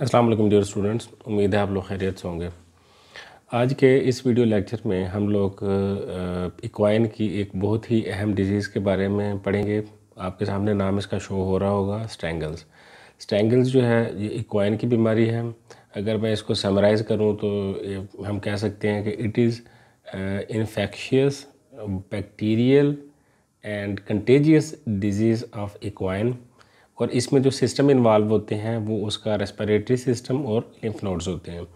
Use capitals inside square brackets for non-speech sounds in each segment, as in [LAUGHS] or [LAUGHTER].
अस्सलाम वालेकुम dear students उम्मीद है आप लोग खैरियत से होंगे आज के इस वीडियो लेक्चर में हम लोग इक्वाइन की एक बहुत ही अहम डिजीज़ के बारे में पढ़ेंगे आपके सामने नाम इसका शो हो रहा होगा स्टैंगल्स स्टैंगल्स जो है ये इक्वाइन की बीमारी है अगर मैं इसको समराइज़ करूँ तो हम कह सकते हैं कि it is infectious bacterial and contagious disease of equine और इसमें जो सिस्टम इन्वॉल्व होते हैं वो उसका रेस्पिरेटरी सिस्टम और लिम्फ नोड्स होते हैं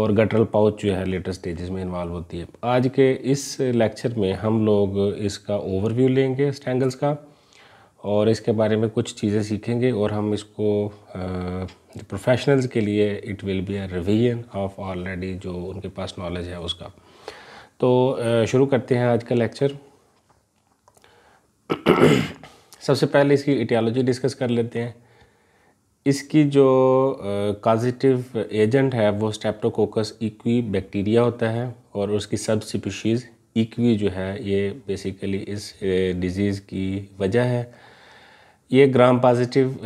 और गटरल पाउच जो है लेटर स्टेजेस में इन्वॉल्व होती है आज के इस लेक्चर में हम लोग इसका ओवरव्यू लेंगे स्टैंगल्स का और इसके बारे में कुछ चीज़ें सीखेंगे और हम इसको प्रोफेशनल्स के लिए it will be a revision of already जो उनके पास नॉलेज है उसका तो शुरू करते हैं आज का लेक्चर सबसे पहले इसकी इटियालॉजी डिस्कस कर लेते हैं इसकी जो काजिटिव एजेंट है वो स्टेप्टोकोकस इक्वी बैक्टीरिया होता है और उसकी सब स्पीशीज़ इक्वी जो है ये बेसिकली इस डिज़ीज़ की वजह है ये gram positive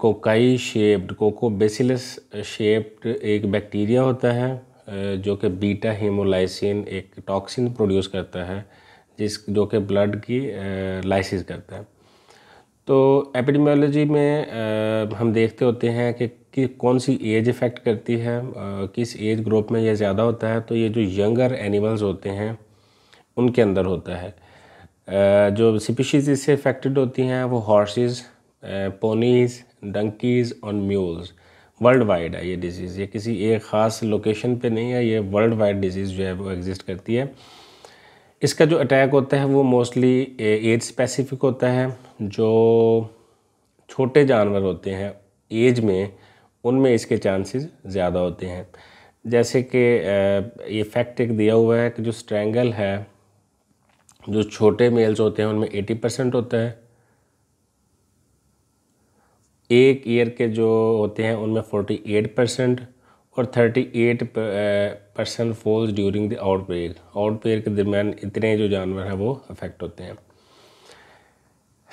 cocci shaped coccobacillus shaped एक बैक्टीरिया होता है जो कि बीटा हीमोलाइसिन एक टॉक्सिन प्रोड्यूस करता है जिस जो कि ब्लड की लाइसिस करता है तो एपिडमियोलॉजी में हम देखते होते हैं कि कि कौन सी एज इफ़ेक्ट करती है किस एज ग्रुप में यह ज़्यादा होता है तो ये जो यंगर एनिमल्स होते हैं उनके अंदर होता है जो स्पीशीज़ इससे इफ़ेक्टेड होती हैं वो हॉर्सेस पोनीज़ डंकीज़ और म्यूल्स वर्ल्ड वाइड है ये डिज़ीज़ ये किसी एक ख़ास लोकेशन पे नहीं है ये वर्ल्ड वाइड डिज़ीज़ जो है वो एग्ज़िस्ट करती है इसका जो अटैक होता है वो मोस्टली एज स्पेसिफिक होता है जो छोटे जानवर होते हैं एज में उनमें इसके चांसेस ज़्यादा होते हैं जैसे कि ये फैक्ट एक दिया हुआ है कि जो स्ट्रैंगल है जो छोटे मेल्स होते हैं उनमें एटी परसेंट होता है एक ईयर के जो होते हैं उनमें 48 एट परसेंट और 38 percent falls during the outbreak outbreak के दरमियान इतने जो जानवर हैं वो अफेक्ट होते हैं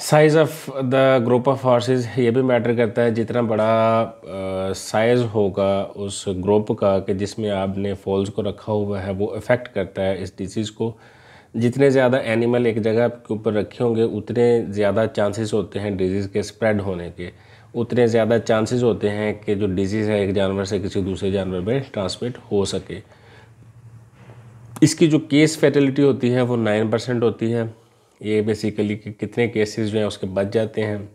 size of the group of horses ये भी मैटर करता है जितना बड़ा साइज़ uh, होगा उस ग्रुप का कि जिसमें आपने फॉल्स को रखा हुआ है वो अफेक्ट करता है इस डिसीज़ को जितने ज़्यादा एनिमल एक जगह के ऊपर रखे होंगे उतने ज़्यादा चांसेस होते हैं डिजीज़ के स्प्रेड होने के उतने ज़्यादा चांसेस होते हैं कि जो डिजीज़ है एक जानवर से किसी दूसरे जानवर में ट्रांसमिट हो सके इसकी जो केस फैटलिटी होती है वो नाइन परसेंट होती है ये बेसिकली कि कितने केसेस जो हैं उसके बच जाते हैं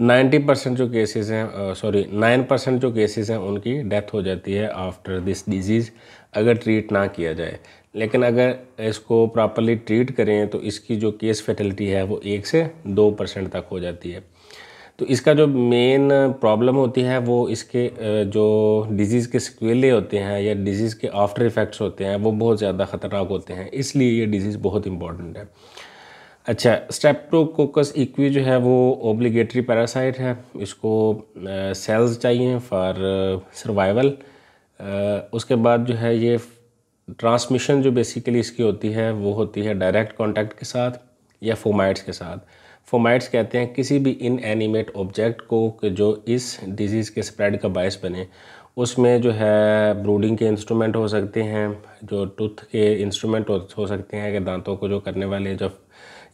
नाइन्टी परसेंट जो केसेस हैं सॉरी नाइन परसेंट जो केसेस हैं उनकी डेथ हो जाती है आफ्टर दिस डिजीज़ अगर ट्रीट ना किया जाए लेकिन अगर इसको प्रॉपरली ट्रीट करें तो इसकी जो केस फैटलिटी है वो एक से दो परसेंट तक हो जाती है तो इसका जो मेन प्रॉब्लम होती है वो इसके जो डिज़ीज़ के सिक्वेले होते हैं या डिज़ीज़ के आफ्टर इफ़ेक्ट्स होते हैं वो बहुत ज़्यादा ख़तरनाक होते हैं इसलिए ये डिज़ीज़ बहुत इंपॉर्टेंट है अच्छा स्टेप्टोकोकस इक्वी जो है वो ओब्लिगेटरी पैरासाइट है इसको सेल्स चाहिए फॉर सर्वाइवल उसके बाद जो है ये ट्रांसमिशन जो बेसिकली इसकी होती है वो होती है डायरेक्ट कांटेक्ट के साथ या फोमाइट्स के साथ फोमाइट्स कहते हैं किसी भी इन एनिमेट ऑब्जेक्ट को जो इस डिजीज़ के स्प्रेड का बायस बने उसमें जो है ब्रूडिंग के इंस्ट्रूमेंट हो सकते हैं जो टूथ के इंस्ट्रूमेंट हो सकते हैं कि दांतों को जो करने वाले जब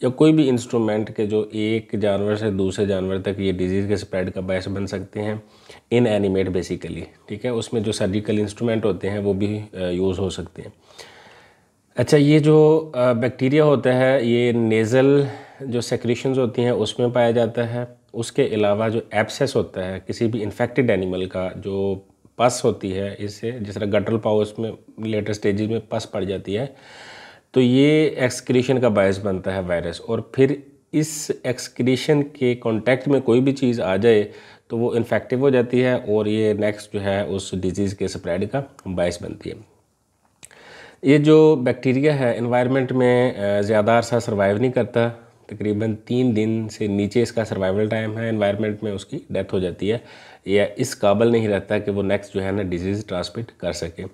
या कोई भी इंस्ट्रूमेंट के जो एक जानवर से दूसरे जानवर तक ये डिजीज़ के स्प्रेड का बायस बन सकते हैं इन एनिमेट बेसिकली ठीक है उसमें जो सर्जिकल इंस्ट्रूमेंट होते हैं वो भी यूज़ हो सकते हैं अच्छा ये जो बैक्टीरिया होता है ये नेज़ल जो सेक्रेशंस होती हैं उसमें पाया जाता है उसके अलावा जो एब्सेस होता है किसी भी इन्फेक्टेड एनिमल का जो पस होती है इससे जिस तरह गटरल पाओ इसमें लेटर स्टेजेस में पस पड़ जाती है तो ये एक्सक्रीशन का बायस बनता है वायरस और फिर इस एक्सक्रीशन के कॉन्टैक्ट में कोई भी चीज़ आ जाए तो वो इन्फेक्टिव हो जाती है और ये नेक्स्ट जो है उस डिजीज़ के स्प्रेड का बायस बनती है ये जो बैक्टीरिया है इन्वायरमेंट में ज़्यादा अरसा सर्वाइव नहीं करता तकरीबन तीन दिन से नीचे इसका सर्वाइवल टाइम है इन्वायरमेंट में उसकी डेथ हो जाती है या इस काबल नहीं रहता कि वो नेक्स्ट जो है ना डिजीज़ ट्रांसमिट कर सके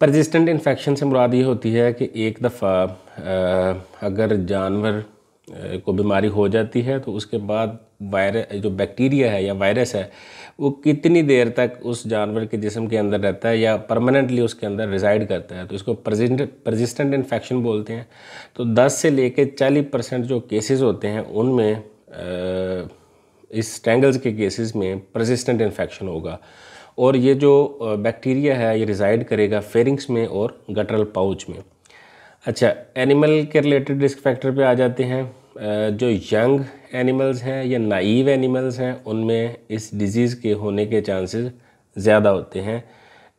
परजिस्टेंट इन्फेक्शन से मुराद ये होती है कि एक दफ़ा अगर जानवर को बीमारी हो जाती है तो उसके बाद वायरस जो बैक्टीरिया है या वायरस है वो कितनी देर तक उस जानवर के जिसम के अंदर रहता है या परमानेंटली उसके अंदर रिजाइड करता है तो इसको प्रजिस्टेंट इन्फेक्शन बोलते हैं तो 10 से लेके 40 परसेंट जो केसेस होते हैं उनमें इस टैंगल्स के केसेस में प्रजिस्टेंट इन्फेक्शन होगा और ये जो बैक्टीरिया है ये रिजाइड करेगा फेरिंग्स में और गटरल पाउच में अच्छा एनिमल के रिलेटेड रिस्क फैक्टर पे आ जाते हैं जो यंग एनिमल्स हैं या नाइव एनिमल्स हैं उनमें इस डिज़ीज़ के होने के चांसेस ज़्यादा होते हैं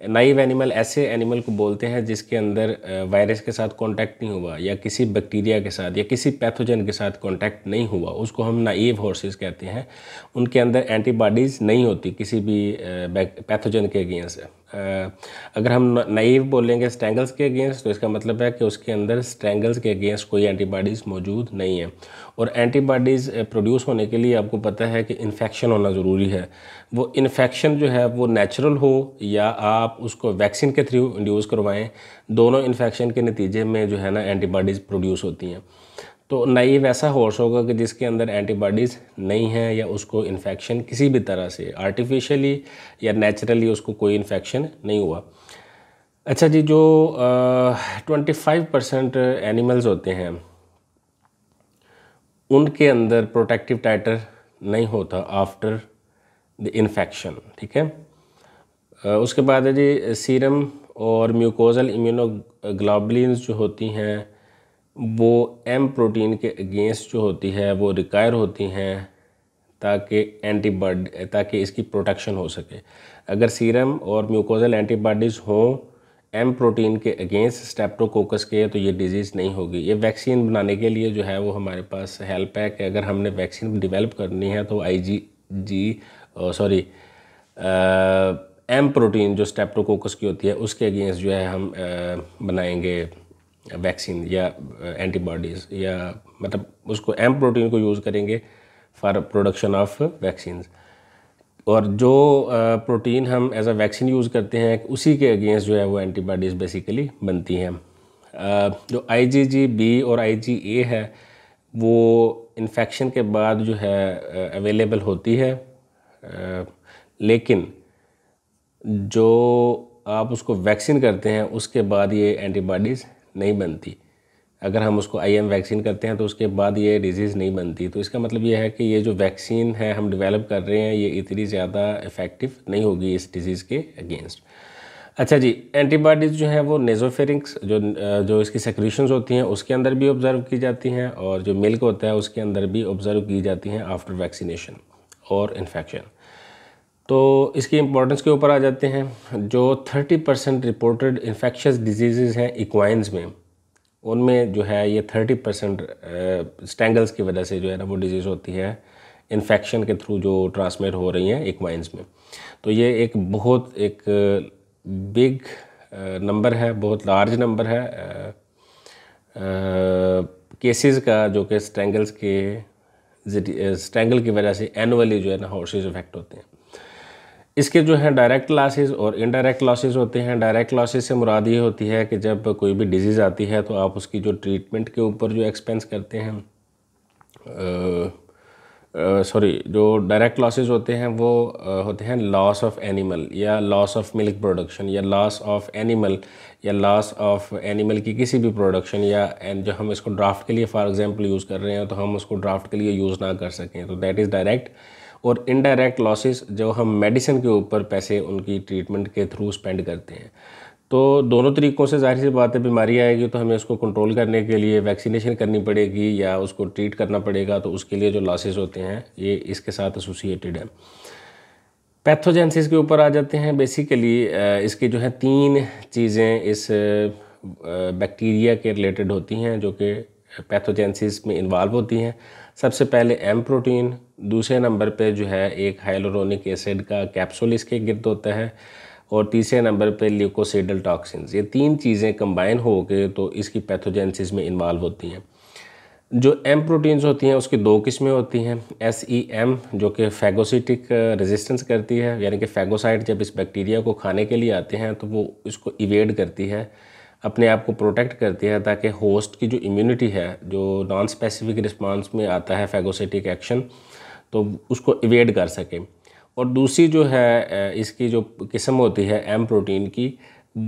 नाइव एनिमल ऐसे एनिमल को बोलते हैं जिसके अंदर वायरस के साथ कांटेक्ट नहीं हुआ या किसी बैक्टीरिया के साथ या किसी पैथोजन के साथ कांटेक्ट नहीं हुआ उसको हम नाइव हॉर्सेस कहते हैं उनके अंदर एंटीबॉडीज़ नहीं होती किसी भी पैथोजन के अगेंस्ट अगर हम नाइव बोलेंगे स्ट्रैंगल्स के अगेंस्ट तो इसका मतलब है कि उसके अंदर स्ट्रैंगल्स के अगेंस्ट कोई एंटीबॉडीज़ मौजूद नहीं है और एंटीबॉडीज़ प्रोड्यूस होने के लिए आपको पता है कि इन्फेक्शन होना ज़रूरी है वो इन्फेक्शन जो है वो नेचुरल हो या आप उसको वैक्सीन के थ्रू इंड्यूस करवाएँ दोनों इन्फेक्शन के नतीजे में जो है ना एंटीबॉडीज़ प्रोड्यूस होती हैं तो नई वैसा हॉर्स होगा कि जिसके अंदर एंटीबॉडीज़ नहीं हैं या उसको इन्फेक्शन किसी भी तरह से आर्टिफिशियली या नेचुरली उसको कोई इन्फेक्शन नहीं हुआ अच्छा जी जो ट्वेंटी फाइव परसेंट एनिमल्स होते हैं उनके अंदर प्रोटेक्टिव टाइटर नहीं होता आफ्टर द इन्फेक्शन ठीक है उसके बाद है जी सीरम और म्यूकोजल इम्यूनोग्लोबलिन जो होती हैं वो एम प्रोटीन के अगेंस्ट जो होती है वो रिक्वायर होती हैं ताकि एंटीबॉड ताकि इसकी प्रोटेक्शन हो सके अगर सीरम और म्यूकोजल एंटीबॉडीज़ हों एम प्रोटीन के अगेंस्ट स्टेप्टोकोकस के तो ये डिजीज़ नहीं होगी ये वैक्सीन बनाने के लिए जो है वो हमारे पास हेल्प है कि अगर हमने वैक्सीन डिवेलप करनी है तो I G G sorry M protein जो स्टेप्टोकोकस की होती है उसके अगेंस्ट जो है हम आ, uh, बनाएंगे वैक्सीन या एंटीबॉडीज़ uh, या मतलब उसको एम प्रोटीन को यूज़ करेंगे फॉर प्रोडक्शन ऑफ वैक्सीन और जो प्रोटीन uh, हम एज अ वैक्सीन यूज़ करते हैं उसी के अगेंस्ट जो है वो एंटीबॉडीज़ बेसिकली बनती हैं uh, जो आई जी जी बी और आई जी ए है वो इन्फेक्शन के बाद जो है अवेलेबल होती है लेकिन जो आप उसको वैक्सीन करते हैं उसके बाद ये एंटीबॉडीज़ नहीं बनती अगर हम उसको आई एम वैक्सीन करते हैं तो उसके बाद ये डिजीज़ नहीं बनती तो इसका मतलब ये है कि ये जो वैक्सीन है हम डेवलप कर रहे हैं ये इतनी ज़्यादा इफ़ेक्टिव नहीं होगी इस डिज़ीज़ के अगेंस्ट अच्छा जी एंटीबॉडीज़ जो हैं वो नेजोफेरिंग्स जो जो इसकी सेक्रीशंस होती हैं उसके अंदर भी ऑब्ज़र्व की जाती हैं और जो मिल्क होता है उसके अंदर भी ऑब्ज़र्व की जाती हैं आफ्टर वैक्सीनेशन और इन्फेक्शन तो इसकी इम्पोर्टेंस के ऊपर आ जाते हैं जो 30 परसेंट रिपोर्टेड इन्फेक्शस डिजीज़ हैं इक्वाइंस में उनमें जो है ये 30 परसेंट स्टेंगल्स की वजह से जो है ना वो डिजीज़ होती है इन्फेक्शन के थ्रू जो ट्रांसमिट हो रही हैं इक्वाइंस में तो ये एक बहुत एक बिग नंबर है बहुत लार्ज नंबर है केसेस का जो कि स्टेंगल्स के स्टेंगल की वजह से एनुअली जो है ना हॉर्सेज इफेक्ट होते हैं इसके जो है डायरेक्ट लॉसेस और इनडायरेक्ट लॉसेज होते हैं डायरेक्ट लॉसेज से मुराद ये होती है कि जब कोई भी डिजीज़ आती है तो आप उसकी जो ट्रीटमेंट के ऊपर जो एक्सपेंस करते हैं सॉरी जो डायरेक्ट लॉसेस होते हैं वो आ, होते हैं लॉस ऑफ एनिमल या लॉस ऑफ मिल्क प्रोडक्शन या लॉस ऑफ एनिमल या लॉस ऑफ एनिमल की किसी भी प्रोडक्शन या जो हम इसको ड्राफ्ट के लिए फॉर एग्जांपल यूज़ कर रहे हैं तो हम उसको ड्राफ्ट के लिए यूज़ ना कर सकें तो दैट इज़ डायरेक्ट और इनडायरेक्ट लॉसेस जो हम मेडिसिन के ऊपर पैसे उनकी ट्रीटमेंट के थ्रू स्पेंड करते हैं तो दोनों तरीक़ों से जाहिर सी बात है बीमारी आएगी तो हमें उसको कंट्रोल करने के लिए वैक्सीनेशन करनी पड़ेगी या उसको ट्रीट करना पड़ेगा तो उसके लिए जो लॉसेस होते हैं ये इसके साथ एसोसिएटेड है पैथोजेंसिस के ऊपर आ जाते हैं बेसिकली इसके जो है तीन चीज़ें इस बैक्टीरिया के रिलेटेड होती हैं जो कि पैथोजेंसिस में इन्वॉल्व होती हैं सबसे पहले एम प्रोटीन दूसरे नंबर पे जो है एक हाइलोरोनिक एसिड का कैप्सूल इसके गिरद होता है और तीसरे नंबर पे ल्यूकोसिडल टॉक्सिन्स ये तीन चीज़ें कंबाइन हो के तो इसकी पैथोजेंसिस में इन्वॉल्व होती हैं जो एम प्रोटीन्स होती हैं उसकी दो किस्में होती हैं एस ई एम जो कि फैगोसिटिक रेजिस्टेंस करती है यानी कि फैगोसाइड जब इस बैक्टीरिया को खाने के लिए आते हैं तो वो इसको इवेड करती है अपने आप को प्रोटेक्ट करती है ताकि होस्ट की जो इम्यूनिटी है जो नॉन स्पेसिफिक रिस्पांस में आता है फैगोसिटिक एक्शन तो उसको इवेड कर सके और दूसरी जो है इसकी जो किस्म होती है एम प्रोटीन की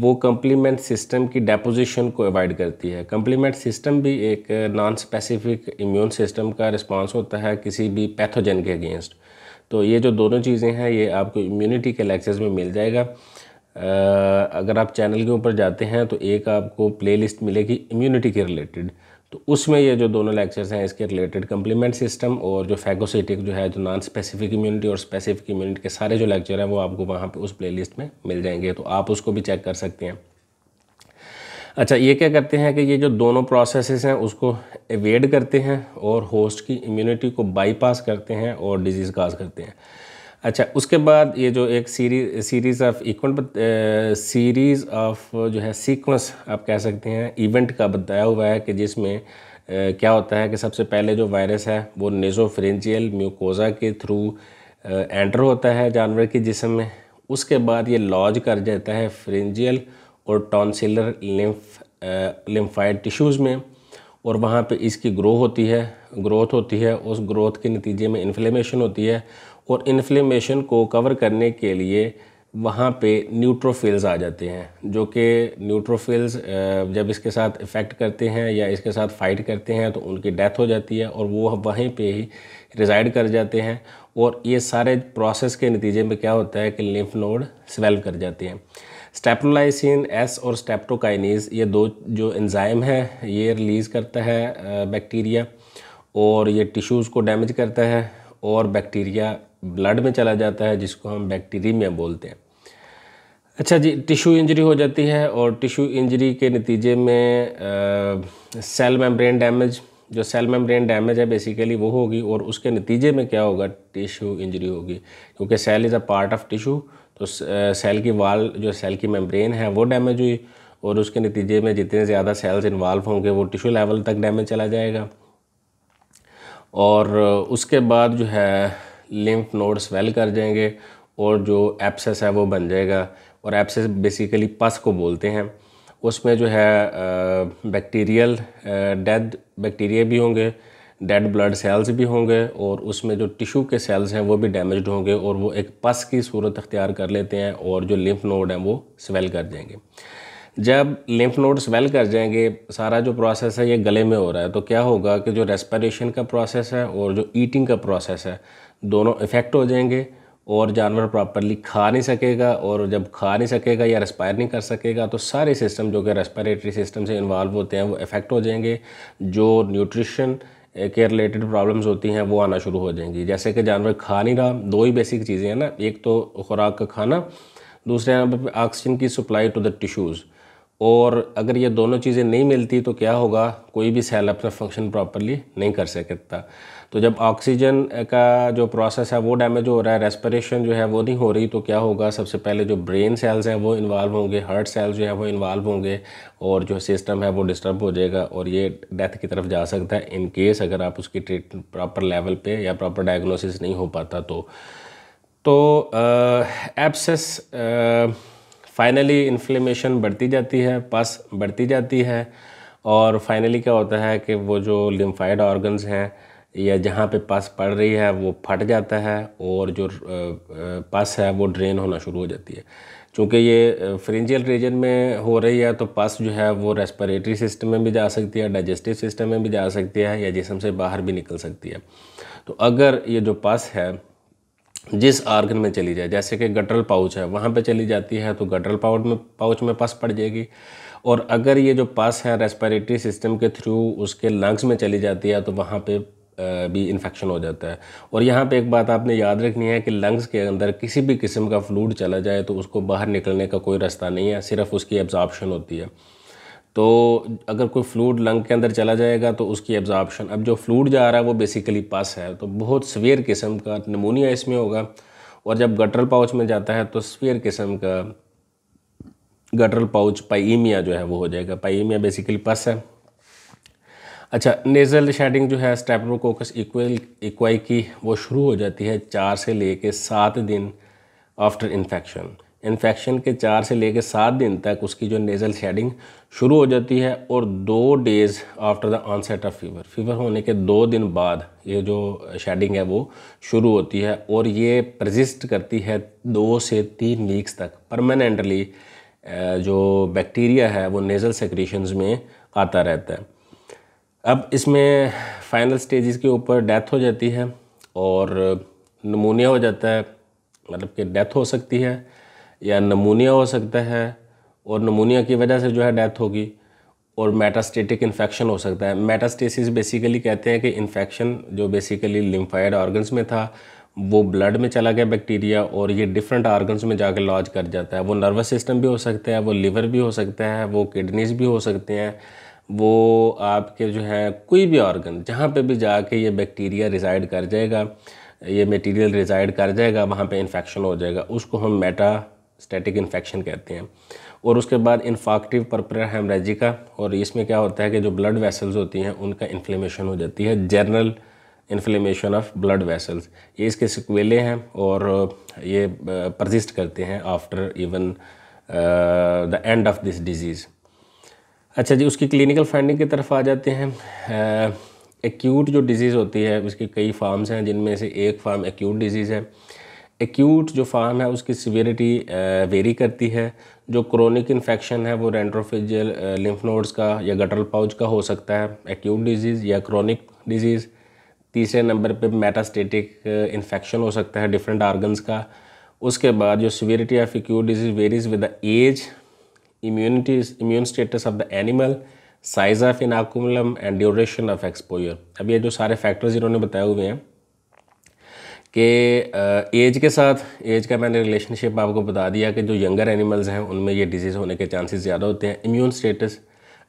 वो कम्प्लीमेंट सिस्टम की डेपोजिशन को अवॉइड करती है कम्प्लीमेंट सिस्टम भी एक नॉन स्पेसिफिक इम्यून सिस्टम का रिस्पांस होता है किसी भी पैथोजन के अगेंस्ट तो ये जो दोनों चीज़ें हैं ये आपको इम्यूनिटी के लेक्चर्स में मिल जाएगा अगर आप चैनल के ऊपर जाते हैं तो एक आपको प्लेलिस्ट मिलेगी इम्यूनिटी के रिलेटेड तो उसमें ये जो दोनों लेक्चर्स हैं इसके रिलेटेड कम्प्लीमेंट सिस्टम और जो फैगोसिटिक जो है जो नॉन स्पेसिफिक इम्यूनिटी और स्पेसिफिक इम्यूनिटी के सारे जो लेक्चर हैं वो आपको वहाँ पे उस प्लेलिस्ट में मिल जाएंगे तो आप उसको भी चेक कर सकते हैं अच्छा ये क्या करते हैं कि ये जो दोनों प्रोसेस हैं उसको एवेड करते हैं और होस्ट की इम्यूनिटी को बाईपास करते हैं और डिजीज़ काज करते हैं अच्छा उसके बाद ये जो एक series series of equal series of जो है सीक्वेंस आप कह सकते हैं इवेंट का बताया हुआ है कि जिसमें क्या होता है कि सबसे पहले जो वायरस है वो नेजोफ्रेंजियल म्यूकोजा के थ्रू एंटर होता है जानवर के जिसम में उसके बाद ये लॉज कर जाता है फ्रेंजियल और टॉन्सिलर लिम्फ लिम्फाइड टिश्यूज़ में और वहाँ पे इसकी ग्रो होती है ग्रोथ होती है उस ग्रोथ के नतीजे में इन्फ्लेमेशन होती है और इन्फ्लेमेशन को कवर करने के लिए वहाँ पे न्यूट्रोफिल्स आ जाते हैं जो कि न्यूट्रोफिल्स जब इसके साथ इफ़ेक्ट करते हैं या इसके साथ फाइट करते हैं तो उनकी डेथ हो जाती है और वो वहीं पे ही रिज़ाइड कर जाते हैं और ये सारे प्रोसेस के नतीजे में क्या होता है कि लिम्फ नोड स्वेल्व कर जाते हैं स्टेप्रोलाइसिन एस और स्टेप्टोकाइनीज ये दो जो एंजाइम है ये रिलीज़ करता है बैक्टीरिया और ये टिश्यूज़ को डैमेज करता है और बैक्टीरिया ब्लड में चला जाता है जिसको हम बैक्टीरिया बोलते हैं अच्छा जी टिश्यू इंजरी हो जाती है और टिश्यू इंजरी के नतीजे में आ, सेल मेम्ब्रेन डैमेज जो सेल मेम्ब्रेन डैमेज है बेसिकली वो होगी और उसके नतीजे में क्या होगा टिश्यू इंजरी होगी क्योंकि तो cell is a part of tissue तो सेल की वाल जो सेल की मेम्ब्रेन है वो डैमेज हुई और उसके नतीजे में जितने ज़्यादा सेल्स इन्वॉल्व होंगे वो टिश्यू लेवल तक डैमेज चला जाएगा और उसके बाद जो है लिम्फ नोड स्वेल कर जाएंगे और जो एप्सेस है वो बन जाएगा और एप्सेस बेसिकली पस को बोलते हैं उसमें जो है बैक्टीरियल डेड बैक्टीरिया भी होंगे डेड ब्लड सेल्स भी होंगे और उसमें जो टिश्यू के सेल्स हैं वो भी डैमेज होंगे और वो एक पस की सूरत अख्तियार कर लेते हैं और जो लिम्फ नोड हैं वो स्वेल कर जाएंगे जब लिम्फ नोड स्वेल कर जाएंगे सारा जो प्रोसेस है ये गले में हो रहा है तो क्या होगा कि जो रेस्पिरेशन का प्रोसेस है और जो ईटिंग का प्रोसेस है दोनों इफ़ेक्ट हो जाएंगे और जानवर प्रॉपरली खा नहीं सकेगा और जब खा नहीं सकेगा या रेस्पायर नहीं कर सकेगा तो सारे सिस्टम जो कि रेस्पायरेटरी सिस्टम से इन्वॉल्व होते हैं वो इफ़ेक्ट हो जाएंगे जो न्यूट्रिशन के रिलेटेड प्रॉब्लम्स होती हैं वो आना शुरू हो जाएंगी जैसे कि जानवर खा नहीं रहा दो ही बेसिक चीज़ें हैं ना एक तो खुराक का खाना दूसरे यहाँ पर ऑक्सीजन की सप्लाई टू द टिश्यूज़ और अगर ये दोनों चीज़ें नहीं मिलती तो क्या होगा कोई भी सेल अपना फंक्शन प्रॉपरली नहीं कर सकता तो जब ऑक्सीजन का जो प्रोसेस है वो डैमेज हो रहा है रेस्परेशन जो है वो नहीं हो रही तो क्या होगा सबसे पहले जो ब्रेन सेल्स हैं वो इन्वाल्व होंगे हार्ट सेल्स जो है वो इन्वाल्व होंगे और जो सिस्टम है वो डिस्टर्ब हो जाएगा और ये डेथ की तरफ जा सकता है इन केस अगर आप उसकी ट्रीट प्रॉपर लेवल पे या प्रॉपर डायग्नोसिस नहीं हो पाता तो तो एब्सेस फाइनली इन्फ्लेमेशन बढ़ती जाती है पस बढ़ती जाती है और फाइनली क्या होता है कि वो जो लिम्फाइड ऑर्गन्स हैं या जहाँ पे पस पड़ रही है वो फट जाता है और जो पस है वो ड्रेन होना शुरू हो जाती है चूँकि ये फ्रिंजियल रीजन में हो रही है तो पस जो है वो रेस्परेटरी सिस्टम में भी जा सकती है डाइजेस्टिव सिस्टम में भी जा सकती है या जिसम से बाहर भी निकल सकती है तो अगर ये जो पस है जिस आर्गन में चली जाए जैसे कि गटरल पाउच है वहाँ पे चली जाती है तो गटरल पाउच में पाउच में पस पड़ जाएगी और अगर ये जो पस है रेस्पिरेटरी सिस्टम के थ्रू उसके लंग्स में चली जाती है तो वहाँ पे भी इन्फेक्शन हो जाता है और यहाँ पे एक बात आपने याद रखनी है कि लंग्स के अंदर किसी भी किस्म का फ्लूड चला जाए तो उसको बाहर निकलने का कोई रास्ता नहीं है सिर्फ उसकी एब्जॉर्बशन होती है तो अगर कोई फ्लूड लंग के अंदर चला जाएगा तो उसकी एब्जॉर्बशन अब जो फ्लूड जा रहा है वो बेसिकली पस है तो बहुत सवेर किस्म का नमूनिया इसमें होगा और जब गटरल पाउच में जाता है तो सवेर किस्म का गटरल पाउच पाइमिया जो है वो हो जाएगा पाइमिया बेसिकली पस है अच्छा नेज़ल शेडिंग जो है स्टेप्रोकोकस इक्वल इक्वाई की वो शुरू हो जाती है चार से ले कर सात दिन आफ्टर इन्फेक्शन इन्फेक्शन के चार से ले कर सात दिन तक उसकी जो नेज़ल शेडिंग शुरू हो जाती है और दो days after the onset of fever fever होने के दो दिन बाद ये जो शेडिंग है वो शुरू होती है और ये प्रजिस्ट करती है दो से तीन वीक्स तक परमानेंटली जो बैक्टीरिया है वो नेज़ल सेक्रेशंस में आता रहता है अब इसमें फाइनल स्टेजेस के ऊपर डेथ हो जाती है और नमूनिया हो जाता है मतलब कि डेथ हो सकती है या नमूनिया हो सकता है और नमूनिया की वजह से जो है डेथ होगी और मेटास्टेटिक इन्फेक्शन हो सकता है मेटास्टेसिस बेसिकली कहते हैं कि इन्फेक्शन जो बेसिकली लिम्फाइड ऑर्गन्स में था वो ब्लड में चला गया बैक्टीरिया और ये डिफरेंट ऑर्गन्स में जाकर लॉज कर जाता है वो नर्वस सिस्टम भी हो सकता है वो लिवर भी हो सकता है वो किडनीज भी हो सकते हैं वो आपके जो है कोई भी ऑर्गन जहाँ पे भी जाके ये बैक्टीरिया रिज़ाइड कर जाएगा ये मटेरियल रिज़ाइड कर जाएगा वहाँ पे इन्फेक्शन हो जाएगा उसको हम मेटास्टेटिक इन्फेक्शन कहते हैं और उसके बाद इन्फाक्टिव पर्पर हेमरेजिका और इसमें क्या होता है कि जो ब्लड वेसल्स होती हैं उनका इन्फ्लेमेशन हो जाती है general inflammation of blood vessels ये इसके सिक्वेले हैं और ये प्रजिस्ट करते हैं after even the end of this disease अच्छा जी उसकी क्लिनिकल फाइंडिंग की तरफ आ जाते हैं एक्यूट जो डिजीज़ होती है उसके कई फार्म्स हैं जिनमें से एक फार्म एक्यूट डिजीज़ है एक्यूट जो फार्म है उसकी सिवियरिटी वेरी करती है जो क्रोनिक इन्फेक्शन है वो रेंड्रोफिजियल लिम्फ नोड्स का या गटरल पाउच का हो सकता है एक्यूट डिजीज़ या क्रोनिक डिजीज़ तीसरे नंबर पे मेटास्टेटिक इन्फेक्शन हो सकता है डिफरेंट आर्गन्स का उसके बाद जो severity of acute disease varies with the age immunity immune status of the animal size of inoculum and duration of exposure अब ये जो सारे फैक्टर्स इन्होंने बताए हुए हैं कि एज के साथ एज का मैंने रिलेशनशिप आपको बता दिया कि जो यंगर एनिमल्स हैं उनमें ये डिजीज़ होने के चांसेस ज़्यादा होते हैं इम्यून स्टेटस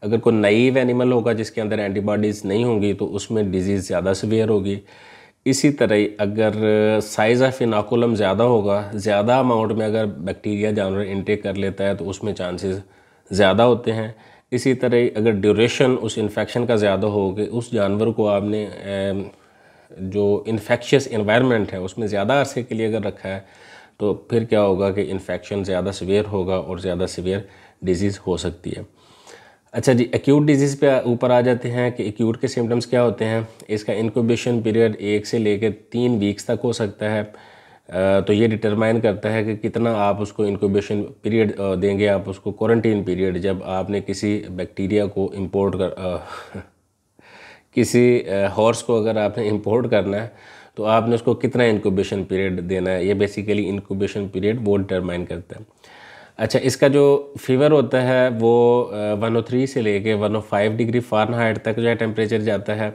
अगर कोई नईव एनिमल होगा जिसके अंदर एंटीबॉडीज़ नहीं होंगी तो उसमें डिजीज़ ज़्यादा सवियर होगी इसी तरह अगर साइज़ ऑफ इनाकुलम ज़्यादा होगा ज़्यादा अमाउंट में अगर बैक्टीरिया जानवर इंटेक कर लेता है तो उसमें चांसेस ज़्यादा होते हैं इसी तरह अगर ड्यूरेशन उस इन्फेक्शन का ज़्यादा हो कि उस जानवर को आपने जो इन्फेक्शस इन्वायरमेंट है उसमें ज़्यादा अरसे के लिए अगर रखा है तो फिर क्या होगा कि इन्फेक्शन ज़्यादा सीवियर होगा और ज़्यादा सीवियर डिजीज़ हो सकती है अच्छा जी एक्यूट डिजीज़ पे ऊपर आ जाते हैं कि एक्यूट के सिम्टम्स क्या होते हैं इसका इनक्यूबेशन पीरियड एक से लेकर तीन वीक्स तक हो सकता है तो ये डिटरमाइन करता है कि कितना आप उसको इनक्यूबेशन पीरियड देंगे आप उसको क्वारंटीन पीरियड जब आपने किसी बैक्टीरिया को इंपोर्ट कर आ, [LAUGHS] किसी हॉर्स को अगर आपने इंपोर्ट करना है तो आपने उसको कितना इनक्यूबेशन पीरियड देना है ये बेसिकली इनक्यूबेशन पीरियड वो डिटरमाइन करता है अच्छा इसका जो फीवर होता है वो वन ओ थ्री से लेके one oh five degree height तक जो है टेम्परेचर जाता है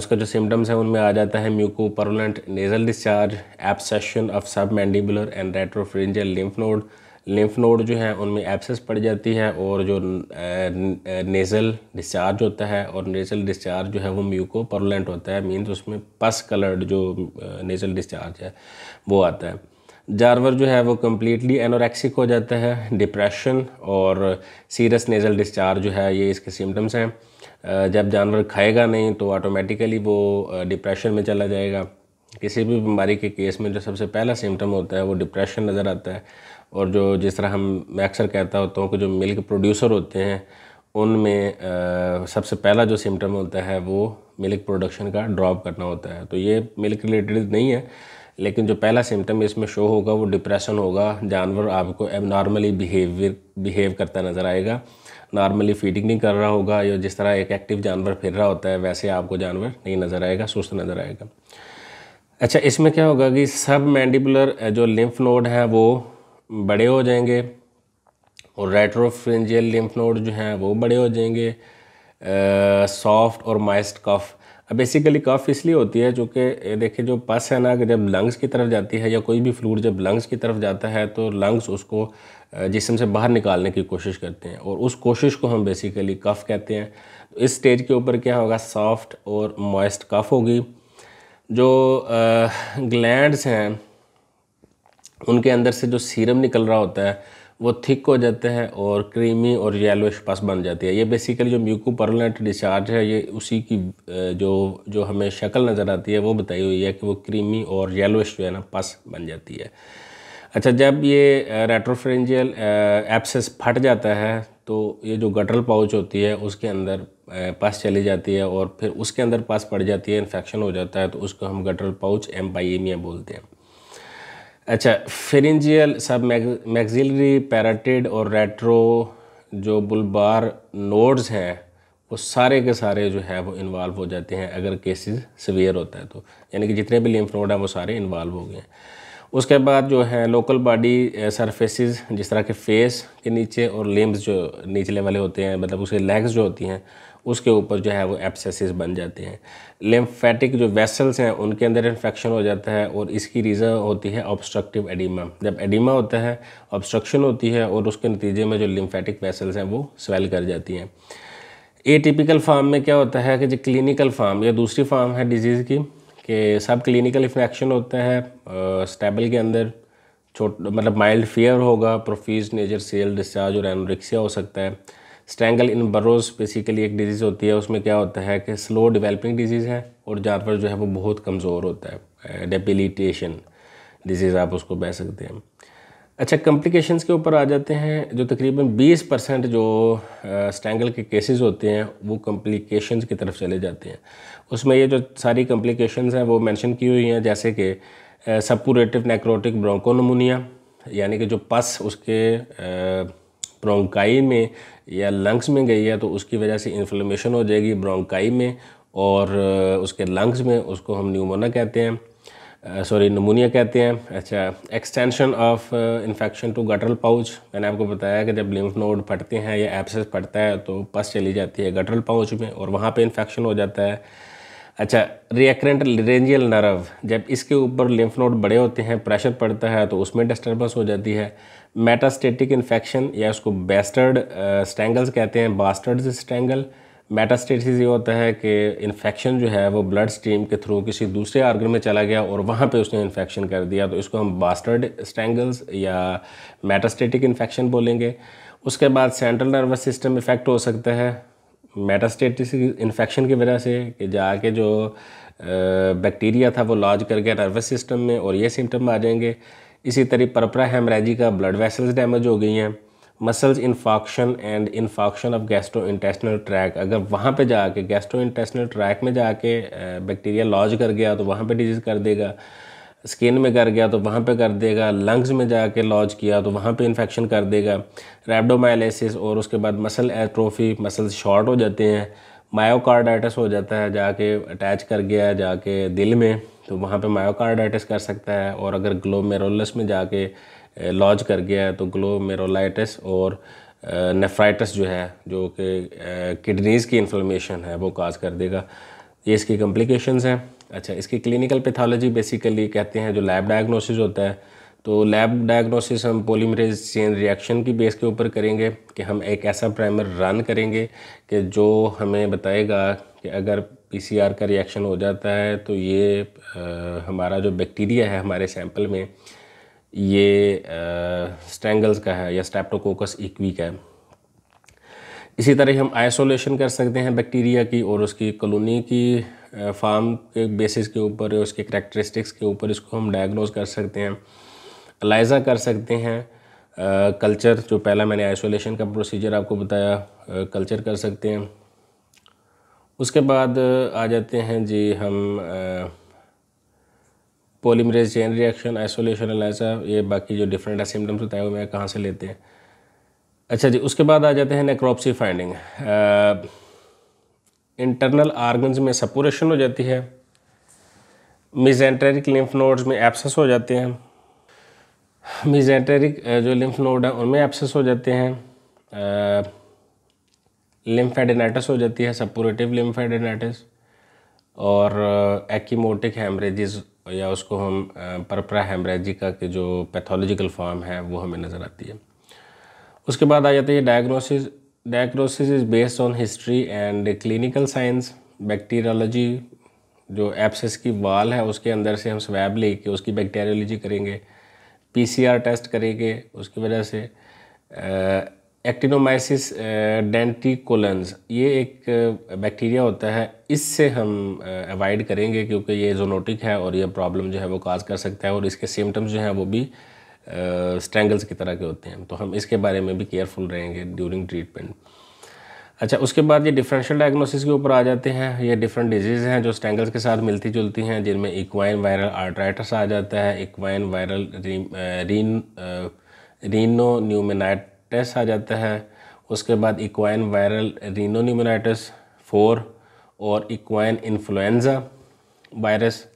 उसका जो सिम्टम्स है उनमें आ जाता है mucopurulent nasal discharge abscessation of submandibular and retropharyngeal lymph node lymph node जो है उनमें एब्सेस पड़ जाती है और जो नेज़ल डिस्चार्ज होता है और नेज़ल डिस्चार्ज जो है वो म्यूको परोलेंट होता है मीन्स उसमें पस कलर्ड जो नेज़ल डिस्चार्ज है वो आता है जानवर जो है वो कम्प्लीटली एनोरेक्सिक हो जाता है डिप्रेशन और सीरियस नेज़ल डिस्चार्ज जो है ये इसके सिम्टम्स हैं जब जानवर खाएगा नहीं तो ऑटोमेटिकली वो डिप्रेशन में चला जाएगा किसी भी बीमारी के केस में जो सबसे पहला सिम्टम होता है वो डिप्रेशन नज़र आता है और जो जिस तरह हम मैं अक्सर कहता होता हूँ कि जो मिल्क प्रोड्यूसर होते हैं उनमें सबसे पहला जो सिम्टम होता है वो मिल्क प्रोडक्शन का ड्रॉप करना होता है तो ये मिल्क रिलेटेड नहीं है लेकिन जो पहला सिम्टम इसमें शो होगा वो डिप्रेशन होगा जानवर आपको नॉर्मली बिहेवियर बिहेव करता नज़र आएगा नॉर्मली फीडिंग नहीं कर रहा होगा या जिस तरह एक एक्टिव जानवर फिर रहा होता है वैसे आपको जानवर नहीं नज़र आएगा सुस्त नज़र आएगा अच्छा इसमें क्या होगा कि सब मैंडिबुलर जो लिम्फ नोड हैं वो बड़े हो जाएंगे और रेट्रोफ्रेंजियल लिम्फ नोड जो हैं वो बड़े हो जाएंगे सॉफ्ट और माइस्ट कफ बेसिकली कफ इसलिए होती है जो कि देखिए जो पस है ना जब लंग्स की तरफ जाती है या कोई भी फ्लूड जब लंग्स की तरफ जाता है तो लंग्स उसको जिसम से बाहर निकालने की कोशिश करते हैं और उस कोशिश को हम बेसिकली कफ़ कहते हैं तो इस स्टेज के ऊपर क्या होगा सॉफ्ट और मॉइस्ट कफ़ होगी जो ग्लैंड्स हैं उनके अंदर से जो सीरम निकल रहा होता है वो थिक हो जाते हैं और क्रीमी और येलोइश पस बन जाती है ये बेसिकली जो म्यूको डिस्चार्ज है ये उसी की जो जो हमें शक्ल नज़र आती है वो बताई हुई है कि वो क्रीमी और येलोइश जो है ना पस बन जाती है अच्छा जब ये रेट्रोफ्रेंजियल एप्सिस फट जाता है तो ये जो गटरल पाउच होती है उसके अंदर पस चली जाती है और फिर उसके अंदर पस पड़ जाती है इन्फेक्शन हो जाता है तो उसको हम गटरल पाउच एम्पाइमिया बोलते हैं अच्छा फेरेंजियल सब मैगजिलरी पैराटिड और रेट्रो जो बुलबार नोड्स हैं वो सारे के सारे जो है वो इन्वॉल्व हो जाते हैं अगर केसेस सवियर होता है तो यानी कि जितने भी लिम्फ नोड हैं वो सारे इन्वॉल्व हो गए हैं उसके बाद जो है लोकल बॉडी सरफेसेस जिस तरह के फेस के नीचे और लिम्ब जो निचले वाले होते हैं मतलब उसके लेग्स जो होती हैं उसके ऊपर जो है वो एप्सेसिस बन जाते हैं लिम्फेटिक जो वेसल्स हैं उनके अंदर इन्फेक्शन हो जाता है और इसकी रीज़न होती है ऑब्स्ट्रक्टिव एडिमा जब एडिमा होता है ऑब्स्ट्रक्शन होती है और उसके नतीजे में जो लिम्फेटिक वेसल्स हैं वो स्वेल कर जाती हैं ए टिपिकल फार्म में क्या होता है कि जो क्लिनिकल फार्म या दूसरी फार्म है डिजीज़ की कि सब क्लिनिकल इन्फेक्शन होता है स्टेबल के अंदर छोट मतलब माइल्ड फीवर होगा प्रोफीज नेजर सेल डिस्चार्ज और एनोरिक्सिया हो सकता है स्ट्रैंगल इन बरोज बेसिकली एक डिजीज़ होती है उसमें क्या होता है कि स्लो डेवलपिंग डिजीज़ है और जानवर जो है वो बहुत कमज़ोर होता है डेपिलिटेशन डिजीज़ आप उसको बह सकते हैं अच्छा कम्प्लिकेशंस के ऊपर आ जाते हैं जो तकरीबन 20 परसेंट जो स्टैंगल के केसेस होते हैं वो कम्प्लिकेशंस की तरफ चले जाते हैं उसमें ये जो सारी कम्प्लिकेशंस हैं वो मेंशन की हुई हैं जैसे कि सपोरेटिव नेक्रोटिक ब्रोंकोनमोनिया यानी कि जो पस उसके ब्रोंकाई में या लंग्स में गई है तो उसकी वजह से इन्फ्लेमेशन हो जाएगी ब्रोंकाई में और उसके लंग्स में उसको हम न्यूमोना कहते हैं सॉरी नमोनिया कहते हैं अच्छा extension of infection to guttural pouch मैंने आपको बताया कि जब लिम्फ नोड फटते हैं या एप्सेस फटता है तो पस चली जाती है गटरल पाउच में और वहाँ पे इन्फेक्शन हो जाता है अच्छा रिएक्रेंट रेंजियल नर्व जब इसके ऊपर लिम्फ नोड बड़े होते हैं प्रेशर पड़ता है तो उसमें डिस्टर्बेंस हो जाती है मेटास्टेटिक इन्फेक्शन या उसको बेस्टर्ड स्टैंगल्स कहते हैं बास्टर्ड स्टैंगल मेटास्टेटिस ये होता है कि इन्फेक्शन जो है वो ब्लड स्ट्रीम के थ्रू किसी दूसरे आर्गन में चला गया और वहाँ पे उसने इन्फेक्शन कर दिया तो इसको हम बास्टर्ड स्टैंगल्स या मेटास्टेटिक इन्फेक्शन बोलेंगे उसके बाद सेंट्रल नर्वस सिस्टम इफेक्ट हो सकता है मेटास्टेटिस इन्फेक्शन की वजह से कि जाके जो बैक्टीरिया था वो लॉज कर गया नर्वस सिस्टम में और ये सिम्टम आ जाएंगे इसी तरह परपरा हेमरेजी का ब्लड वेसल्स डैमेज हो गई हैं muscles infarction and infarction of gastrointestinal tract अगर वहाँ पे जाके गैस्ट्रो इंटेस्टनल ट्रैक में जाके बैक्टीरिया लॉज कर गया तो वहाँ पे डिजीज़ कर देगा स्किन में कर गया तो वहाँ पे कर देगा लंग्स में जाके लॉज किया तो वहाँ पे इन्फेक्शन कर देगा रेबडोमाइलिस और उसके बाद मसल एट्रोफी मसल्स शॉर्ट हो जाते हैं मायोकार्डाइटिस हो जाता है जाके अटैच कर गया जाके दिल में तो वहाँ पे मायोकार्डाइटिस कर सकता है और अगर ग्लोमेरोलस में जाके लॉज कर गया है तो ग्लोमेरोलाइटिस और नेफ्राइटिस जो है जो कि किडनीज़ की इन्फ्लेमेशन है वो काज कर देगा ये इसकी कम्प्लिकेशंस हैं अच्छा इसकी क्लिनिकल पैथोलॉजी बेसिकली कहते हैं जो लैब डायग्नोसिस होता है तो लैब डायग्नोसिस हम पोलीमरेज चेन रिएक्शन की बेस के ऊपर करेंगे कि हम एक ऐसा प्राइमर रन करेंगे कि जो हमें बताएगा कि अगर पीसीआर का रिएक्शन हो जाता है तो ये आ, हमारा जो बैक्टीरिया है हमारे सैंपल में ये स्ट्रेंगल्स का है या स्टेप्टोकोकस इक्वी का है इसी तरह हम आइसोलेशन कर सकते हैं बैक्टीरिया की और उसकी कलोनी की फार्म के बेसिस के ऊपर उसके करेक्टरिस्टिक्स के ऊपर इसको हम डायग्नोज कर सकते हैं अलाइजा कर सकते हैं कल्चर जो पहला मैंने आइसोलेशन का प्रोसीजर आपको बताया कल्चर कर सकते हैं उसके बाद आ जाते हैं जी हम polymerase chain reaction isolation ELISA ये बाकी जो डिफरेंट सिम्टम्स बताए हुए हैं कहाँ से लेते हैं अच्छा जी उसके बाद आ जाते हैं नेक्रोप्सी फाइंडिंग इंटरनल आर्गन्स में सपोरेशन हो जाती है मिजेंटेरिक लिम्फ नोड्स में एप्सेस हो जाते हैं मिजेंटेरिक जो लिम्फ नोड है उनमें एप्सेस हो जाते हैं लिम्फेडेनाइटिस हो जाती है सपोरेटिव लिम्फेडेनाइटिस और एक्मोटिक हेमरेजिस या उसको हम परपरा हेमरेजिका के जो पैथोलॉजिकल फॉर्म है वो हमें नज़र आती है उसके बाद आ जाती है diagnosis diagnosis is based on history and clinical signs bacteriology जो एप्सिस की वाल है उसके अंदर से हम स्वैब लेके उसकी बैक्टीरियोलॉजी करेंगे पीसीआर टेस्ट करेंगे उसकी वजह से एक्टिनोमाइसिस डेंटिकोलन्स ये एक बैक्टीरिया होता है इससे हम अवॉइड करेंगे क्योंकि ये जोनोटिक है और ये प्रॉब्लम जो है वो काज कर सकता है और इसके सिम्टम्स जो हैं वो भी स्ट्रैंगल्स की तरह के होते हैं तो हम इसके बारे में भी केयरफुल रहेंगे ड्यूरिंग ट्रीटमेंट अच्छा उसके बाद ये डिफरेंशियल डायग्नोसिस के ऊपर आ जाते हैं ये डिफरेंट डिजीज़ हैं जो स्टैंगल्स के साथ मिलती जुलती हैं जिनमें इक्वाइन वायरल आर्ट्राइटस आ जाता है इक्वाइन वायरल रीन रीनो न्यूमेनाइटस आ जाता है उसके बाद equine viral rhinopneumonitis four और equine influenza virus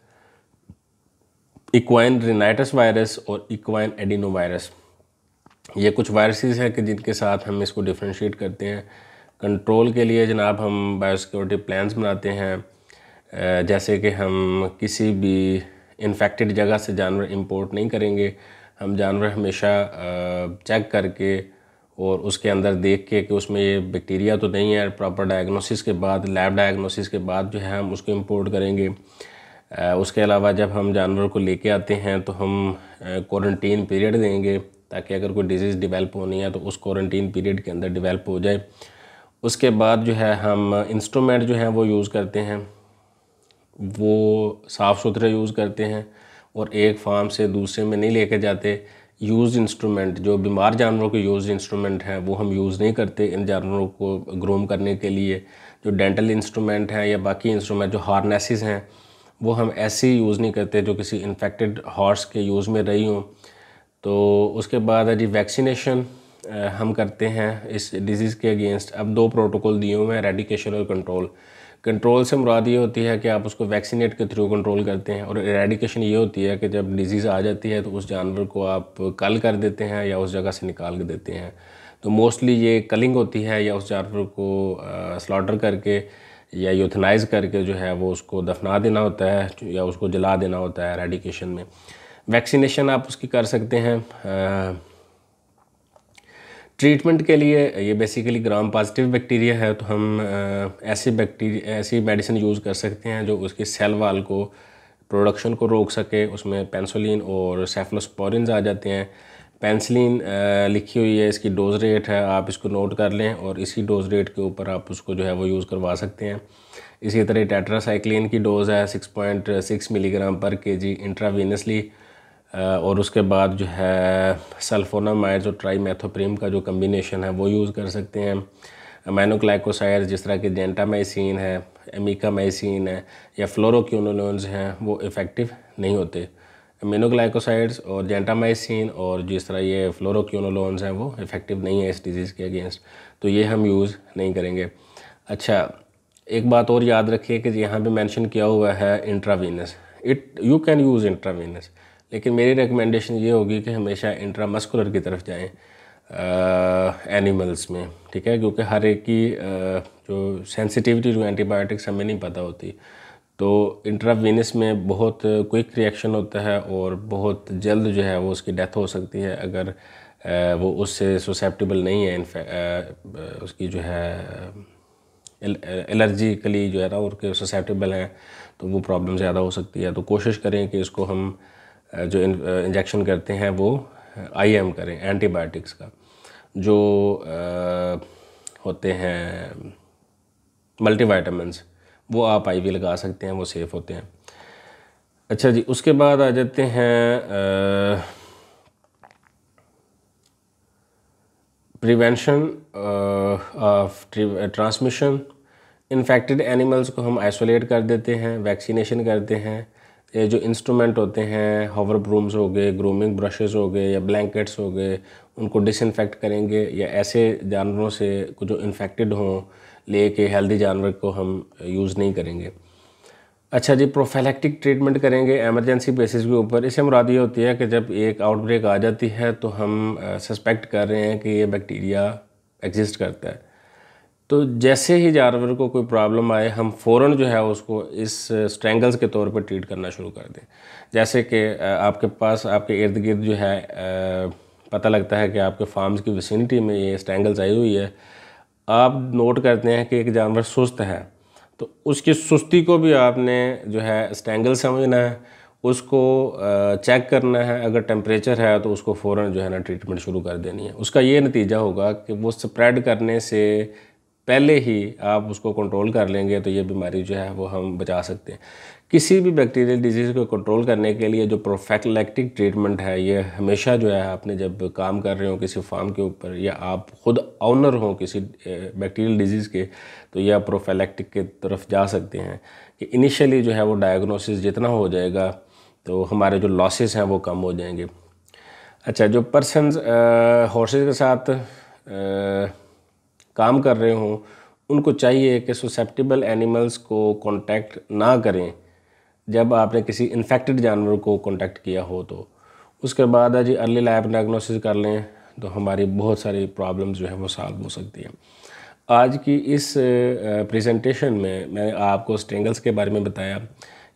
equine rhinitis virus और इक्वाइन एडिनो वायरस ये कुछ वायरसेस हैं कि जिनके साथ हम इसको डिफ्रेंशिएट करते हैं कंट्रोल के लिए जनाब हम बायोसिक्योरिटी प्लान्स बनाते हैं जैसे कि हम किसी भी इन्फेक्टेड जगह से जानवर इंपोर्ट नहीं करेंगे हम जानवर हमेशा चेक करके और उसके अंदर देख के कि उसमें ये बैक्टीरिया तो नहीं है प्रॉपर डायग्नोसिस के बाद लैब डायग्नोसिस के बाद जो है हम उसको इंपोर्ट करेंगे उसके अलावा जब हम जानवर को लेके आते हैं तो हम क्वारंटीन पीरियड देंगे ताकि अगर कोई डिजीज़ डिवेल्प होनी है तो उस क्वारंटीन पीरियड के अंदर डिवेल्प हो जाए उसके बाद जो है हम इंस्ट्रूमेंट जो हैं वो यूज़ करते हैं वो साफ़ सुथरे यूज़ करते हैं और एक फार्म से दूसरे में नहीं लेके जाते यूज़ इंस्ट्रूमेंट जो बीमार जानवरों के यूज़ इंस्ट्रूमेंट हैं वो हम यूज़ नहीं करते इन जानवरों को ग्रूम करने के लिए जो डेंटल इंस्ट्रूमेंट हैं या बाकी इंस्ट्रूमेंट जो हारनेसिस हैं वो हम ऐसे यूज़ नहीं करते जो किसी इन्फेक्टेड हॉर्स के यूज़ में रही हूँ तो उसके बाद है जी वैक्सीनेशन हम करते हैं इस डिज़ीज़ के अगेंस्ट अब दो प्रोटोकॉल दिए हुए हैं रेडिकेशन और कंट्रोल कंट्रोल से मुराद ये होती है कि आप उसको वैक्सीनेट के थ्रू कंट्रोल करते हैं और रेडिकेशन ये होती है कि जब डिज़ीज़ आ जाती है तो उस जानवर को आप कल कर देते हैं या उस जगह से निकाल के देते हैं तो मोस्टली ये कलिंग होती है या उस जानवर को स्लॉटर करके या यूथनाइज करके जो है वो उसको दफना देना होता है या उसको जला देना होता है रेडिकेशन में वैक्सीनेशन आप उसकी कर सकते हैं ट्रीटमेंट के लिए ये बेसिकली ग्राम पॉजिटिव बैक्टीरिया है तो हम ऐसी बैक्टीरिया ऐसी मेडिसिन यूज़ कर सकते हैं जो उसकी सेल वाल को प्रोडक्शन को रोक सके उसमें पेंसोलिन और सेफलोस्पोरिन आ जाते हैं पेंसिलिन लिखी हुई है इसकी डोज रेट है आप इसको नोट कर लें और इसी डोज रेट के ऊपर आप उसको जो है वो यूज़ करवा सकते हैं इसी तरह टेट्रासाइक्लिन की डोज़ है 6.6 मिलीग्राम पर केजी इंट्रावीनसली और उसके बाद जो है सल्फोनामाइड्स और ट्राईमेथोप्रीम का जो कम्बिनेशन है वो यूज़ कर सकते हैं अमेनोक्लाइकोसाइड जिस तरह के जेंटामाइसिन है एमिकामाइसिन है या फ्लोरोक्यूनोलोन्स हैं वो इफ़ेक्टिव नहीं होते मेनोग्लाइकोसाइड्स और जेंटामाइसिन और जिस तरह ये फ्लोरोक्यूनोलोन्स हैं वो इफ़ेक्टिव नहीं है इस डिज़ीज़ के अगेंस्ट तो ये हम यूज़ नहीं करेंगे अच्छा एक बात और याद रखिए कि यहाँ पे मेंशन किया हुआ है intravenous it you can use intravenous लेकिन मेरी रिकमेंडेशन ये होगी कि हमेशा इंट्रामस्कुलर की तरफ जाएँ एनिमल्स में ठीक है क्योंकि हर एक की आ, जो सेंसिटिविटी जो एंटीबायोटिक्स हमें नहीं पता होती तो इंट्रावेनस में बहुत क्विक रिएक्शन होता है और बहुत जल्द जो है वो उसकी डेथ हो सकती है अगर वो उससे सुसेप्टेबल नहीं है उसकी जो है एलर्जिकली जो है ना उनके ससेप्टेबल हैं तो वो प्रॉब्लम ज़्यादा हो सकती है तो कोशिश करें कि इसको हम जो इंजेक्शन करते हैं वो आईएम करें एंटीबायोटिक्स का जो आ, होते हैं मल्टीवाइटामस वो आप आई लगा सकते हैं वो सेफ़ होते हैं अच्छा जी उसके बाद आ जाते हैं prevention of transmission infected animals को हम आइसोलेट कर देते हैं वैक्सीनेशन करते हैं ये जो इंस्ट्रूमेंट होते हैं हॉवर ब्रूम्स हो गए ग्रूमिंग ब्रशेस हो गए या ब्लैंकेट्स हो गए उनको डिसइनफेक्ट करेंगे या ऐसे जानवरों से जो इन्फेक्टेड हों ले के हेल्दी जानवर को हम यूज़ नहीं करेंगे अच्छा जी प्रोफेलेक्टिक ट्रीटमेंट करेंगे एमरजेंसी बेसिस के ऊपर इससे मुराद ये होती है कि जब एक आउटब्रेक आ जाती है तो हम सस्पेक्ट कर रहे हैं कि ये बैक्टीरिया एग्जिस्ट करता है तो जैसे ही जानवर को कोई प्रॉब्लम आए हम फ़ौर जो है उसको इस स्ट्रेंगल्स के तौर पर ट्रीट करना शुरू कर दें जैसे कि आपके पास आपके इर्द गिर्द जो है पता लगता है कि आपके फार्म्स की विसिनिटी में ये स्ट्रेंगल्स आई हुई है आप नोट करते हैं कि एक जानवर सुस्त है तो उसकी सुस्ती को भी आपने जो है स्टैंगल समझना है उसको चेक करना है अगर टेम्परेचर है तो उसको फ़ौर जो है ना ट्रीटमेंट शुरू कर देनी है उसका ये नतीजा होगा कि वो स्प्रेड करने से पहले ही आप उसको कंट्रोल कर लेंगे तो ये बीमारी जो है वो हम बचा सकते हैं किसी भी बैक्टीरियल डिजीज़ को कंट्रोल करने के लिए जो प्रोफेक्लैक्टिक ट्रीटमेंट है ये हमेशा जो है आपने जब काम कर रहे हो किसी फार्म के ऊपर या आप खुद ऑनर हो किसी बैक्टीरियल डिजीज़ के तो यह प्रोफेलैक्टिक के तरफ जा सकते हैं कि इनिशियली जो है वो डायग्नोसिस जितना हो जाएगा तो हमारे जो लॉसेस हैं वो कम हो जाएंगे अच्छा जो पर्सन हॉर्सेज के साथ आ, काम कर रहे हों उनको चाहिए कि सुसेप्टिबल एनिमल्स को कांटेक्ट ना करें जब आपने किसी इन्फेक्टेड जानवर को कॉन्टैक्ट किया हो तो उसके बाद आज जी अर्ली लाइफ डायग्नोसिस कर लें तो हमारी बहुत सारी प्रॉब्लम्स जो है वो सॉल्व हो सकती हैं आज की इस प्रेजेंटेशन में मैंने आपको स्टेंगल्स के बारे में बताया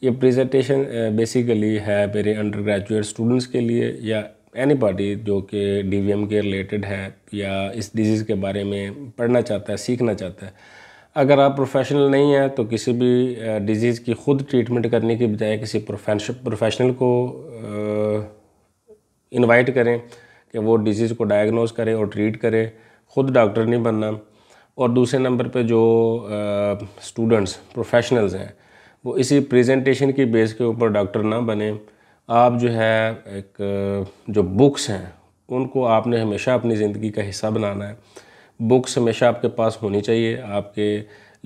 ये प्रेजेंटेशन बेसिकली है मेरे अंडर ग्रेजुएट स्टूडेंट्स के लिए या एनी पार्टी जो कि डी के रिलेटेड है या इस डिज़ीज़ के बारे में पढ़ना चाहता है सीखना चाहता है अगर आप प्रोफेशनल नहीं हैं तो किसी भी डिज़ीज़ की ख़ुद ट्रीटमेंट करने की बजाय किसी प्रोफेशनल को इनवाइट करें कि वो डिज़ीज़ को डायग्नोज करें और ट्रीट करें ख़ुद डॉक्टर नहीं बनना और दूसरे नंबर पे जो स्टूडेंट्स प्रोफेशनल्स हैं वो इसी प्रेजेंटेशन की बेस के ऊपर डॉक्टर ना बने आप जो है एक जो बुक्स हैं उनको आपने हमेशा अपनी ज़िंदगी का हिस्सा बनाना है बुक्स हमेशा आपके पास होनी चाहिए आपके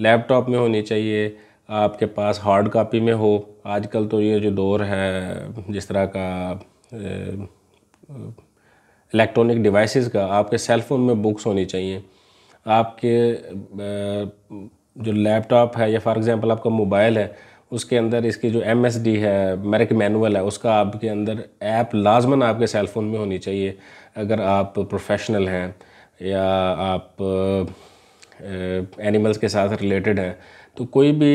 लैपटॉप में होनी चाहिए आपके पास हार्ड कापी में हो आजकल तो ये जो दौर है जिस तरह का इलेक्ट्रॉनिक डिवाइसेस का आपके सेल फ़ोन में बुक्स होनी चाहिए आपके जो लैपटॉप है या फॉर एग्ज़ाम्पल आपका मोबाइल है उसके अंदर इसकी जो एम एस डी है मेरिक मैनुअल है उसका आपके अंदर ऐप लाजमन आपके सेल फ़ोन में होनी चाहिए अगर आप प्रोफेशनल हैं या आप एनिमल्स के साथ रिलेटेड हैं तो कोई भी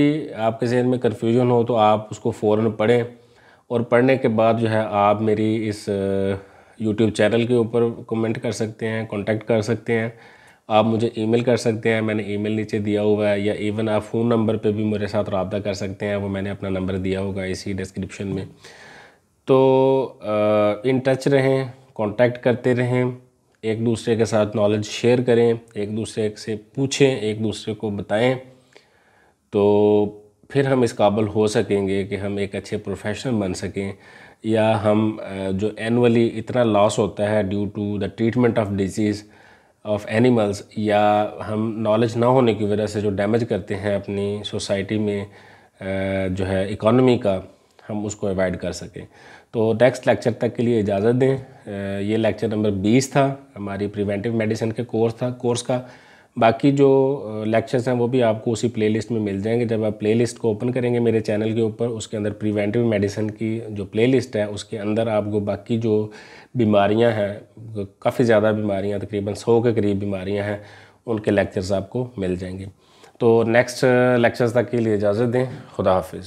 आपके जहन में कन्फ्यूजन हो तो आप उसको फ़ौर पढ़ें और पढ़ने के बाद जो है आप मेरी इस यूट्यूब चैनल के ऊपर कमेंट कर सकते हैं कांटेक्ट कर सकते हैं आप मुझे ईमेल कर सकते हैं मैंने ईमेल नीचे दिया हुआ है या इवन आप फ़ोन नंबर पे भी मेरे साथ रबा कर सकते हैं वो मैंने अपना नंबर दिया होगा इसी डिस्क्रिप्शन में तो इन टच रहें कांटेक्ट करते रहें एक दूसरे के साथ नॉलेज शेयर करें एक दूसरे से पूछें एक दूसरे को बताएं तो फिर हम इस काबल हो सकेंगे कि हम एक अच्छे प्रोफेशनल बन सकें या हम जो एनुअली इतना लॉस होता है due to the treatment of disease of animals या हम नॉलेज ना होने की वजह से जो डैमेज करते हैं अपनी सोसाइटी में जो है इकोनॉमी का हम उसको अवॉइड कर सकें तो नेक्स्ट लेक्चर तक के लिए इजाज़त दें ये लेक्चर नंबर 20 था हमारी प्रिवेंटिव मेडिसिन के कोर्स था कोर्स का बाकी जो लेक्चर्स हैं वो भी आपको उसी प्लेलिस्ट में मिल जाएंगे जब आप प्लेलिस्ट को ओपन करेंगे मेरे चैनल के ऊपर उसके अंदर प्रिवेंटिव मेडिसिन की जो प्लेलिस्ट है उसके अंदर आपको बाकी जो बीमारियां हैं काफ़ी ज़्यादा बीमारियां तकरीबन सौ के करीब बीमारियां हैं उनके लेक्चर्स आपको मिल जाएंगे तो नेक्स्ट लेक्चर्स तक के लिए इजाज़त दें खुदा हाफिज़